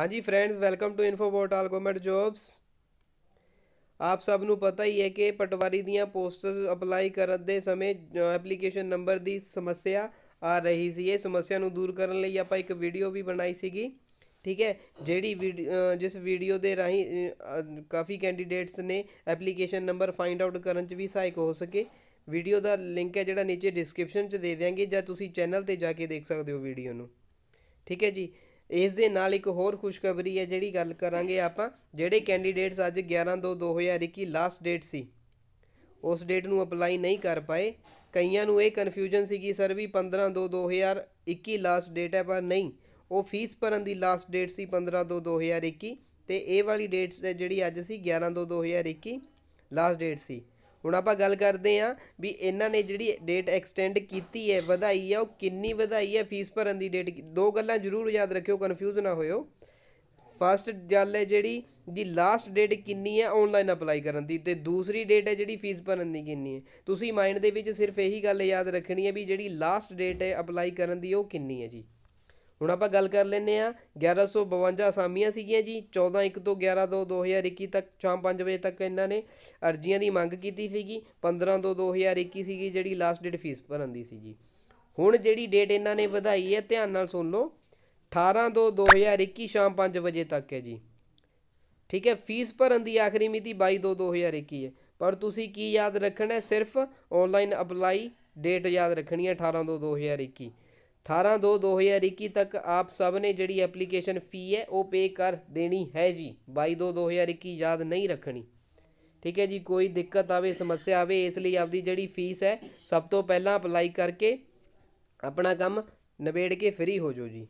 ਹਾਂਜੀ friends welcome to Infobot all government jobs ਆਪ ਸਭ ਨੂੰ ਪਤਾ ਹੀ ਹੈ ਕਿ ਪਟਵਾਰੀ ਦੀਆਂ ਪੋਸਟਸ ਅਪਲਾਈ ਕਰਨ ਦੇ ਸਮੇਂ ਐਪਲੀਕੇਸ਼ਨ ਨੰਬਰ ਦੀ ਸਮੱਸਿਆ ਆ ਰਹੀ ਸੀ ਇਹ ਸਮੱਸਿਆ ਨੂੰ ਦੂਰ ਕਰਨ ਲਈ ਆਪਾਂ ਇੱਕ ਵੀਡੀਓ ਵੀ ਬਣਾਈ ਸੀਗੀ ਠੀਕ ਹੈ ਜਿਹੜੀ ਜਿਸ ਵੀਡੀਓ ਦੇ ਰਾਹੀਂ ਕਾਫੀ ਕੈਂਡੀਡੇਟਸ ਨੇ ਐਪਲੀਕੇਸ਼ਨ ਨੰਬਰ ਫਾਈਂਡ ਆਊਟ ਕਰਨ 'ਚ ਵੀ ਸਹਾਇਕ ਹੋ ਸਕੇ ਵੀਡੀਓ ਦਾ ਲਿੰਕ ਹੈ ਜਿਹੜਾ ਨੀਚੇ ਡਿਸਕ੍ਰਿਪਸ਼ਨ 'ਚ ਦੇ ਦੇਵਾਂਗੇ ਜਾਂ ਤੁਸੀਂ ਚੈਨਲ ਤੇ ਜਾ ਕੇ ਦੇਖ ਸਕਦੇ ਹੋ ਵੀਡੀਓ ਨੂੰ ਠੀਕ ਹੈ ਜੀ ਇਸ ਦੇ ਨਾਲ ਇੱਕ ਹੋਰ ਖੁਸ਼ਖਬਰੀ ਹੈ ਜਿਹੜੀ ਗੱਲ ਕਰਾਂਗੇ ਆਪਾਂ ਜਿਹੜੇ ਕੈਂਡੀਡੇਟਸ ਅੱਜ 11 2 2021 ਲਾਸਟ ਡੇਟ ਸੀ ਉਸ ਡੇਟ ਨੂੰ ਅਪਲਾਈ ਨਹੀਂ ਕਰ ਪਾਏ ਕਈਆਂ ਨੂੰ ਇਹ ਕਨਫਿਊਜ਼ਨ ਸੀ ਕਿ ਸਰ ਵੀ 15 2 2021 ਲਾਸਟ ਡੇਟ ਹੈ ਪਰ ਨਹੀਂ ਉਹ ਫੀਸ ਭਰਨ ਦੀ ਲਾਸਟ ਡੇਟ ਸੀ 15 2 2021 ਤੇ ਇਹ ਵਾਲੀ ਡੇਟਸ ਜਿਹੜੀ ਅੱਜ ਸੀ 11 2 2021 ਲਾਸਟ ਡੇਟ ਸੀ ਹੁਣ ਆਪਾਂ ਗੱਲ ਕਰਦੇ ਆਂ ਵੀ ਇਹਨਾਂ ਨੇ ਜਿਹੜੀ ਡੇਟ ਐਕਸਟੈਂਡ ਕੀਤੀ ਹੈ ਵਧਾਈ ਹੈ ਉਹ ਕਿੰਨੀ ਵਧਾਈ ਹੈ ਫੀਸ ਭਰਨ ਦੀ ਡੇਟ ਦੋ ਗੱਲਾਂ ਜ਼ਰੂਰ ਯਾਦ ਰੱਖਿਓ ਕਨਫਿਊਜ਼ ਨਾ ਹੋਇਓ ਫਸਟ ਗੱਲ ਹੈ ਜਿਹੜੀ ਦੀ ਲਾਸਟ ਡੇਟ ਕਿੰਨੀ ਹੈ ਆਨਲਾਈਨ ਅਪਲਾਈ ਕਰਨ ਦੀ ਤੇ ਦੂਸਰੀ ਡੇਟ ਹੈ ਜਿਹੜੀ ਫੀਸ ਭਰਨ ਦੀ ਕਿੰਨੀ ਹੈ ਤੁਸੀਂ ਮਾਈਂਡ ਦੇ ਵਿੱਚ ਸਿਰਫ ਇਹੀ ਗੱਲ ਯਾਦ ਰੱਖਣੀ ਹੈ ਵੀ ਜਿਹੜੀ ਲਾਸਟ ਡੇਟ ਹੈ ਅਪਲਾਈ ਕਰਨ ਦੀ ਉਹ ਕਿੰਨੀ ਹੈ ਜੀ ਹੁਣ ਆਪਾਂ ਗੱਲ ਕਰ ਲੈਨੇ ਆ 1152 ਅਸਾਮੀਆਂ ਸੀਗੀਆਂ ਜੀ 14 1 ਤੋਂ 11 2 2021 ਤੱਕ ਸ਼ਾਮ 5 ਵਜੇ ਤੱਕ ਇਹਨਾਂ ਨੇ ਅਰਜ਼ੀਆਂ ਦੀ ਮੰਗ ਕੀਤੀ ਸੀਗੀ 15 ਤੋਂ 2021 ਸੀਗੀ ਜਿਹੜੀ ਲਾਸਟ ਡੇਟ ਫੀਸ ਭਰਨ ਦੀ ਸੀਗੀ ਹੁਣ ਜਿਹੜੀ ਡੇਟ ਇਹਨਾਂ ਨੇ ਵਧਾਈ ਹੈ ਧਿਆਨ ਨਾਲ ਸੁਣ ਲਓ 18 ਤੋਂ 2021 ਸ਼ਾਮ 5 ਵਜੇ ਤੱਕ ਹੈ ਜੀ ਠੀਕ ਹੈ ਫੀਸ ਭਰਨ ਦੀ ਆਖਰੀ ਮਿਤੀ 22 ਤੋਂ 2021 ਹੈ ਪਰ ਤੁਸੀਂ ਕੀ ਯਾਦ ਰੱਖਣਾ ਸਿਰਫ ਆਨਲਾਈਨ ਅਪਲਾਈ ਡੇਟ ਯਾਦ ਰੱਖਣੀ ਹੈ 18 ਤੋਂ 2021 18 2 2021 ਤੱਕ ਆਪ ਸਭ ਨੇ ਜਿਹੜੀ ਐਪਲੀਕੇਸ਼ਨ ਫੀ ਹੈ ਉਹ ਪੇ ਕਰ ਦੇਣੀ ਹੈ ਜੀ 22 2 2021 ਯਾਦ ਨਹੀਂ ਰੱਖਣੀ ਠੀਕ ਹੈ ਜੀ ਕੋਈ ਦਿੱਕਤ ਆਵੇ ਸਮੱਸਿਆ ਆਵੇ ਇਸ ਲਈ ਆਪਦੀ ਜਿਹੜੀ ਫੀਸ ਹੈ ਸਭ ਤੋਂ ਪਹਿਲਾਂ ਅਪਲਾਈ ਕਰਕੇ ਆਪਣਾ ਕੰਮ ਨਿਬੇੜ ਕੇ ਫ੍ਰੀ ਹੋ ਜਾਓ ਜੀ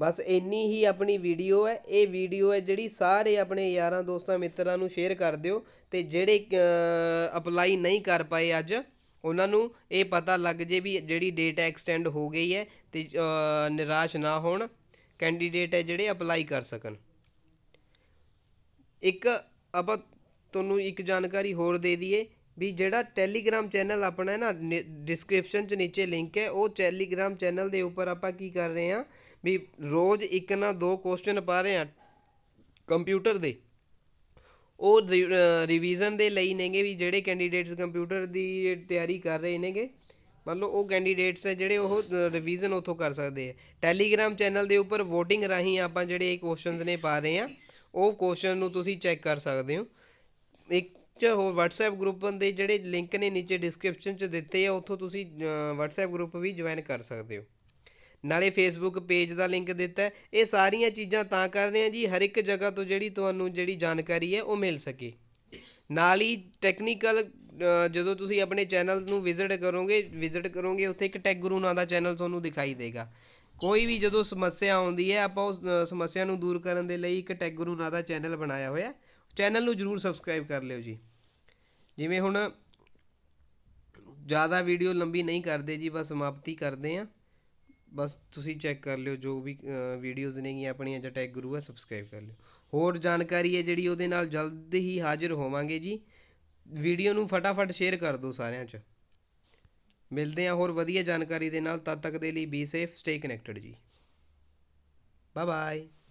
ਬਸ ਇੰਨੀ ਹੀ ਆਪਣੀ ਵੀਡੀਓ ਹੈ ਇਹ ਵੀਡੀਓ ਹੈ ਜਿਹੜੀ ਸਾਰੇ ਆਪਣੇ ਯਾਰਾਂ ਦੋਸਤਾਂ ਮਿੱਤਰਾਂ ਨੂੰ ਸ਼ੇਅਰ ਕਰ ਦਿਓ ਤੇ ਜਿਹੜੇ ਅਪਲਾਈ ਨਹੀਂ ਕਰ ਪਾਏ ਅੱਜ ਉਹਨਾਂ ਨੂੰ ਇਹ ਪਤਾ ਲੱਗ ਜੇ ਵੀ ਜਿਹੜੀ ਡੇਟ ਐਕਸਟੈਂਡ ਹੋ ਗਈ ਹੈ ਤੇ ਨਿਰਾਸ਼ ਨਾ ਹੋਣ ਕੈਂਡੀਡੇਟ ਹੈ ਜਿਹੜੇ ਅਪਲਾਈ ਕਰ ਸਕਣ ਇੱਕ ਆਪਾਂ ਤੁਹਾਨੂੰ ਇੱਕ ਜਾਣਕਾਰੀ ਹੋਰ ਦੇ ਦਈਏ ਵੀ ਜਿਹੜਾ ਟੈਲੀਗ੍ਰਾਮ ਚੈਨਲ ਆਪਣਾ ਹੈ ਨਾ ਡਿਸਕ੍ਰਿਪਸ਼ਨ 'ਚ ਨੀਚੇ ਲਿੰਕ ਹੈ ਉਹ ਟੈਲੀਗ੍ਰਾਮ ਚੈਨਲ ਦੇ ਉੱਪਰ ਆਪਾਂ ਕੀ ਕਰ ਰਹੇ ਹਾਂ ਵੀ ਰੋਜ਼ ਇੱਕ ਨਾ ਦੋ ਕੁਐਸਚਨ ਪਾ ਰਹੇ ਹਾਂ ਕੰਪਿਊਟਰ ਦੇ ਉਹ ਰਿਵੀਜ਼ਨ ਦੇ ਲਈ ਨੇਗੇ ਵੀ ਜਿਹੜੇ ਕੈਂਡੀਡੇਟਸ ਕੰਪਿਊਟਰ ਦੀ ਤਿਆਰੀ ਕਰ ਰਹੇ ਨੇਗੇ ਮੰਨ ਲਓ ਉਹ ਕੈਂਡੀਡੇਟਸ ਹੈ ਜਿਹੜੇ ਉਹ ਰਿਵੀਜ਼ਨ ਉਥੋਂ ਕਰ ਸਕਦੇ ਆ ਟੈਲੀਗ੍ਰਾਮ ਚੈਨਲ ਦੇ ਉੱਪਰ VOTING ਰਾਹੀਂ ਆਪਾਂ ਜਿਹੜੇ ਕੁਐਸਚਨਸ ਨੇ ਪਾ ਰਹੇ ਆ ਉਹ ਕੁਐਸਚਨ ਨੂੰ ਤੁਸੀਂ ਚੈੱਕ ਕਰ ਸਕਦੇ ਹੋ ਇੱਕ ਹੋਰ WhatsApp ਗਰੁੱਪ ਦੇ ਜਿਹੜੇ ਲਿੰਕ ਨੇ ਨੀਚੇ ਡਿਸਕ੍ਰਿਪਸ਼ਨ 'ਚ ਦਿੱਤੇ ਆ ਉਥੋਂ ਤੁਸੀਂ WhatsApp ਗਰੁੱਪ ਵੀ ਜੁਆਇਨ ਕਰ ਸਕਦੇ ਹੋ ਨਾਲੇ ਫੇਸਬੁੱਕ ਪੇਜ ਦਾ ਲਿੰਕ ਦਿੱਤਾ ਇਹ ਸਾਰੀਆਂ ਚੀਜ਼ਾਂ ਤਾਂ ਕਰ ਰਹੇ ਆ ਜੀ ਹਰ ਇੱਕ ਜਗ੍ਹਾ ਤੋਂ ਜਿਹੜੀ ਤੁਹਾਨੂੰ ਜਿਹੜੀ ਜਾਣਕਾਰੀ ਹੈ ਉਹ ਮਿਲ ਸਕੇ ਨਾਲ ਹੀ ਟੈਕਨੀਕਲ ਜਦੋਂ ਤੁਸੀਂ ਆਪਣੇ ਚੈਨਲ ਨੂੰ ਵਿਜ਼ਿਟ ਕਰੋਗੇ ਵਿਜ਼ਿਟ ਕਰੋਗੇ ਉੱਥੇ ਇੱਕ ਟੈਗ ਗੁਰੂ ਨਾਂ ਦਾ ਚੈਨਲ ਤੁਹਾਨੂੰ ਦਿਖਾਈ ਦੇਗਾ ਕੋਈ ਵੀ ਜਦੋਂ ਸਮੱਸਿਆ ਆਉਂਦੀ ਹੈ ਆਪਾਂ ਉਸ ਸਮੱਸਿਆ ਨੂੰ ਦੂਰ ਕਰਨ ਦੇ ਲਈ ਇੱਕ ਟੈਗ ਗੁਰੂ ਨਾਂ ਦਾ ਚੈਨਲ ਬਣਾਇਆ ਹੋਇਆ ਚੈਨਲ ਨੂੰ ਜਰੂਰ ਸਬਸਕ੍ਰਾਈਬ ਕਰ ਲਿਓ ਜੀ ਜਿਵੇਂ ਹੁਣ ਜ਼ਿਆਦਾ ਵੀਡੀਓ ਲੰਬੀ ਨਹੀਂ ਕਰਦੇ ਜੀ ਬਸ ਸਮਾਪਤੀ ਕਰਦੇ ਆਂ ਬਸ ਤੁਸੀਂ ਚੈੱਕ ਕਰ ਲਿਓ ਜੋ ਵੀ ਵੀਡੀਓਜ਼ ਨੇਗੀਆਂ ਆਪਣੀਆਂ ਜਾਂ ਟੈਗ ਗੁਰੂ ਹੈ ਸਬਸਕ੍ਰਾਈਬ ਕਰ ਲਿਓ ਹੋਰ ਜਾਣਕਾਰੀ ਹੈ ਜਿਹੜੀ ਉਹਦੇ ਨਾਲ ਜਲਦ ਹੀ ਹਾਜ਼ਰ ਹੋਵਾਂਗੇ ਜੀ ਵੀਡੀਓ ਨੂੰ ਫਟਾਫਟ ਸ਼ੇਅਰ ਕਰ ਦਿਓ ਸਾਰਿਆਂ 'ਚ ਮਿਲਦੇ ਆ ਹੋਰ ਵਧੀਆ ਜਾਣਕਾਰੀ ਦੇ ਨਾਲ ਤਦ ਤੱਕ ਦੇ ਲਈ ਬੀ ਸੇਫ ਸਟੇ ਕਨੈਕਟਡ ਜੀ ਬਾਏ ਬਾਏ